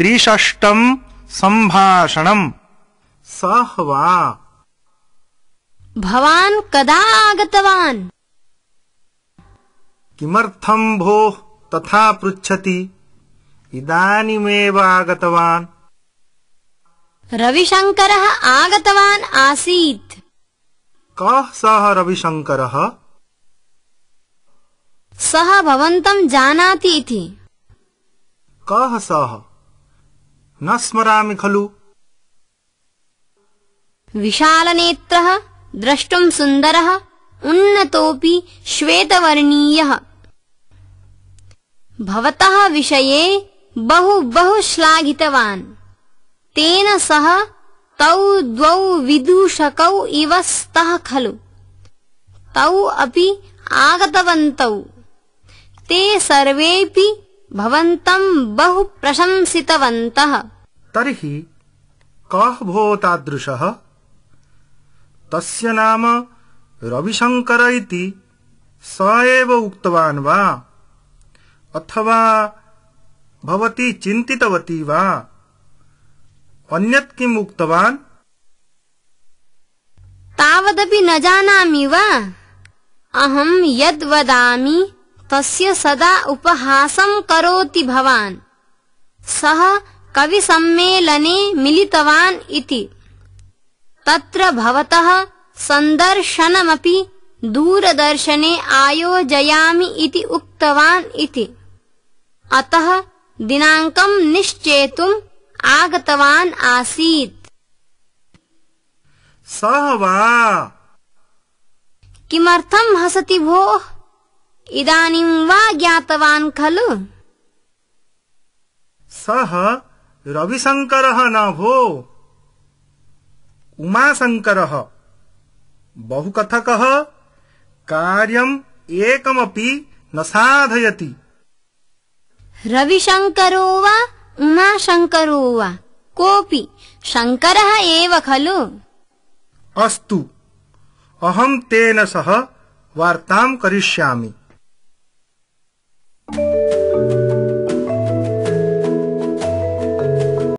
त्रिषष्टम् सम्भाषणम् सः वा भवान् कदा आगतवान् किमर्थम् भोः तथा पृच्छति इदानीमेव आगतवान् रविशङ्करः आगतवान् आसीत् कः सः रविशङ्करः सः भवन्तम् जानाति इति कः सः न स्मरामि खलु विशालनेत्रः द्रष्टुम् सुन्दरः उन्नतोऽपि श्वेतवर्णीयः भवतः विषये बहु बहु श्लाघितवान् तेन सह तौ द्वौ विदूषकौ इव स्तः खलु तौ अपि आगतवन्तौ ते सर्वेऽपि भवन्तम् बहु प्रशंसितवन्तः तर्हि कः भो तादृशः तस्य वा अथवा भवती चिन्तितवती वा अन्यत् किम् उक्तवान् तावदपि न जानामि वा अहं यद् वदामि तस्य सदा उपहासं करोति भवान् सः कविसम्मेलने मिलितवान् इति तत्र भवतः सन्दर्शनमपि दूरदर्शने आयोजयामि इति उक्तवान् इति अतः दिनाङ्कम् निश्चेतुम् आगतवान् आसीत् सः वा किमर्थम् हसति भोः इदानीम् वा ज्ञातवान् खलु सः बहुकथकः कार्यम् एकमपि न साधयति रविशङ्करो वा उमाशङ्करो वा कोऽपि शङ्करः एव खलु अस्तु अहम् तेन सह वार्ताम् करिष्यामि